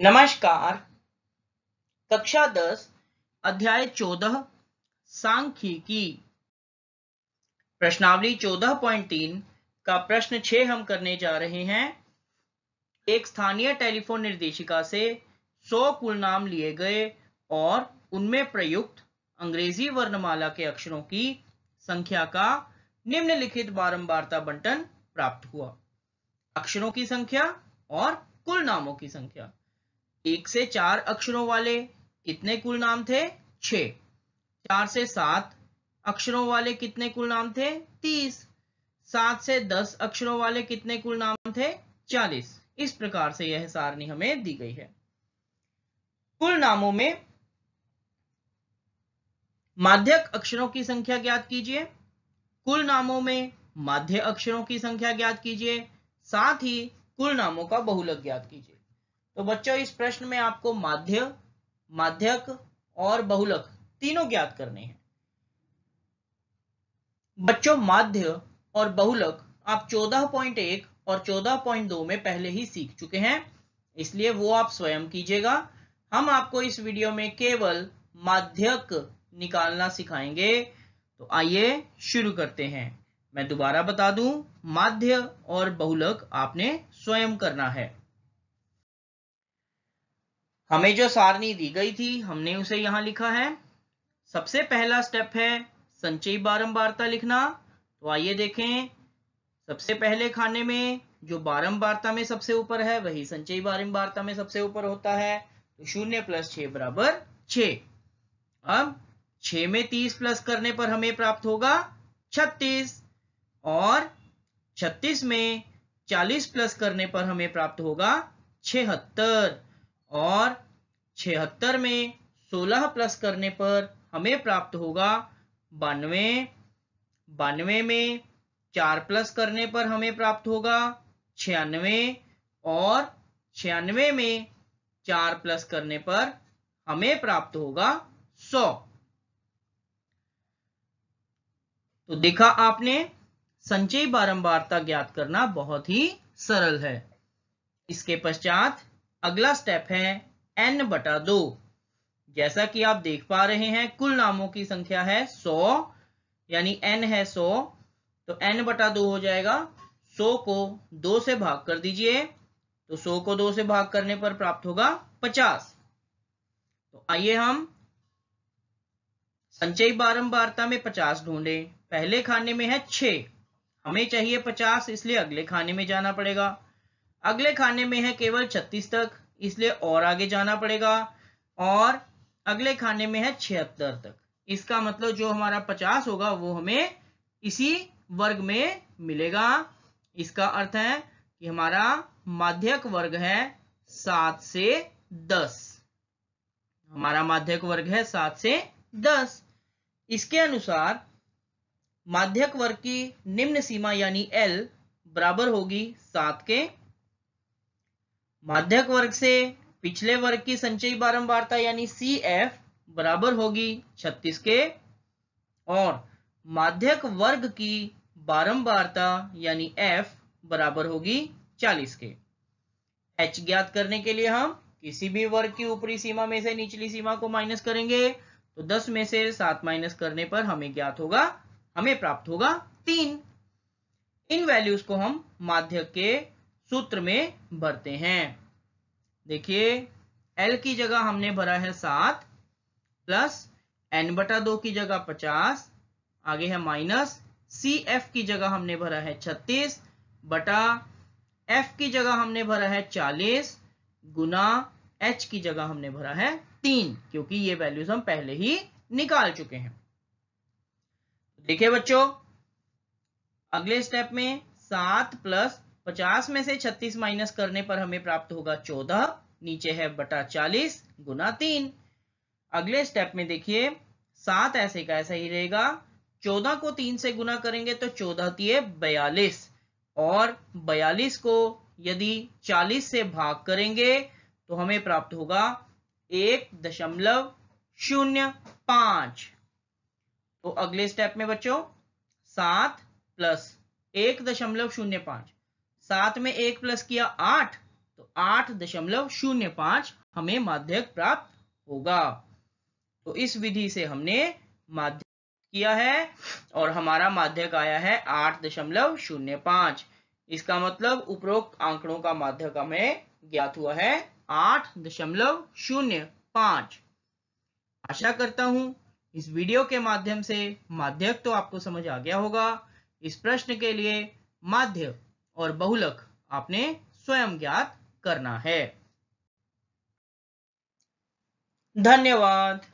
नमस्कार कक्षा दस अध्याय चौदह सांख्यिकी प्रश्नावली चौदह पॉइंट तीन का प्रश्न छे हम करने जा रहे हैं एक स्थानीय टेलीफोन निर्देशिका से सौ कुल नाम लिए गए और उनमें प्रयुक्त अंग्रेजी वर्णमाला के अक्षरों की संख्या का निम्नलिखित बारंबारता बंटन प्राप्त हुआ अक्षरों की संख्या और कुल नामों की संख्या एक से चार अक्षरों वाले कितने कुल नाम थे छ चार से सात अक्षरों वाले कितने कुल नाम थे तीस सात से दस अक्षरों वाले कितने कुल नाम थे चालीस इस प्रकार से यह सारणी हमें दी गई है कुल नामों में माध्यक अक्षरों की संख्या ज्ञात कीजिए कुल नामों में माध्य अक्षरों की संख्या ज्ञात कीजिए साथ ही कुल नामों का बहुलक ज्ञात कीजिए तो बच्चों इस प्रश्न में आपको माध्य माध्यक और बहुलक तीनों ज्ञात करने हैं बच्चों माध्य और बहुलक आप 14.1 और 14.2 में पहले ही सीख चुके हैं इसलिए वो आप स्वयं कीजिएगा हम आपको इस वीडियो में केवल माध्यक निकालना सिखाएंगे तो आइए शुरू करते हैं मैं दोबारा बता दूं माध्य और बहुलक आपने स्वयं करना है हमें जो सारणी दी गई थी हमने उसे यहां लिखा है सबसे पहला स्टेप है संचयी बारंबारता लिखना तो आइए देखें सबसे पहले खाने में जो बारंबारता में सबसे ऊपर है वही संचयी बारंबारता में सबसे ऊपर होता है तो शून्य प्लस छ बराबर छ अब छ में तीस प्लस करने पर हमें प्राप्त होगा छत्तीस और छत्तीस में चालीस प्लस करने पर हमें प्राप्त होगा छिहत्तर और छिहत्तर में सोलह प्लस करने पर हमें प्राप्त होगा बानवे बानवे में चार प्लस करने पर हमें प्राप्त होगा छियानवे और छियानवे में चार प्लस करने पर हमें प्राप्त होगा सौ तो देखा आपने संचयी बारंबारता ज्ञात करना बहुत ही सरल है इसके पश्चात अगला स्टेप है एन बटा दो जैसा कि आप देख पा रहे हैं कुल नामों की संख्या है सौ यानी एन है सौ तो एन बटा दो हो जाएगा सौ को दो से भाग कर दीजिए तो सौ को दो से भाग करने पर प्राप्त होगा पचास तो आइए हम संचयी बारंबारता में पचास ढूंढें पहले खाने में है छे हमें चाहिए पचास इसलिए अगले खाने में जाना पड़ेगा अगले खाने में है केवल छत्तीस तक इसलिए और आगे जाना पड़ेगा और अगले खाने में है छिहत्तर तक इसका मतलब जो हमारा पचास होगा वो हमें इसी वर्ग में मिलेगा इसका अर्थ है कि हमारा माध्यक वर्ग है सात से दस हमारा माध्यक वर्ग है सात से दस इसके अनुसार माध्यक वर्ग की निम्न सीमा यानी एल बराबर होगी सात के माध्यक वर्ग से पिछले वर्ग की संचयी बारंबारता यानी सी एफ बराबर होगी छत्तीस के और माध्यक वर्ग की बारंबारता यानी एफ बराबर होगी चालीस के एच ज्ञात करने के लिए हम किसी भी वर्ग की ऊपरी सीमा में से निचली सीमा को माइनस करेंगे तो 10 में से 7 माइनस करने पर हमें ज्ञात होगा हमें प्राप्त होगा तीन इन वैल्यूज को हम माध्यक के सूत्र में भरते हैं देखिए एल की जगह हमने भरा है सात प्लस एन बटा दो की जगह पचास आगे है माइनस सी एफ की जगह हमने भरा है छत्तीस बटा एफ की जगह हमने भरा है चालीस गुना एच की जगह हमने भरा है तीन क्योंकि ये वैल्यूज हम पहले ही निकाल चुके हैं देखिए बच्चों अगले स्टेप में सात प्लस 50 में से 36 माइनस करने पर हमें प्राप्त होगा 14 नीचे है बटा 40 गुना तीन अगले स्टेप में देखिए सात ऐसे का ऐसा ही रहेगा 14 को तीन से गुना करेंगे तो 14 तीय बयालीस और 42 को यदि 40 से भाग करेंगे तो हमें प्राप्त होगा एक दशमलव शून्य पांच तो अगले स्टेप में बच्चों सात प्लस एक दशमलव शून्य पांच सात में एक प्लस किया आठ तो आठ दशमलव शून्य पांच हमें माध्यक प्राप्त होगा तो इस विधि से हमने माध्य किया है और हमारा माध्यक आया है आठ दशमलव शून्य पांच इसका मतलब उपरोक्त आंकड़ों का माध्यक हमें ज्ञात हुआ है आठ दशमलव शून्य पांच आशा करता हूं इस वीडियो के माध्यम से माध्यक तो आपको समझ आ गया होगा इस प्रश्न के लिए माध्यम और बहुलक आपने स्वयं ज्ञात करना है धन्यवाद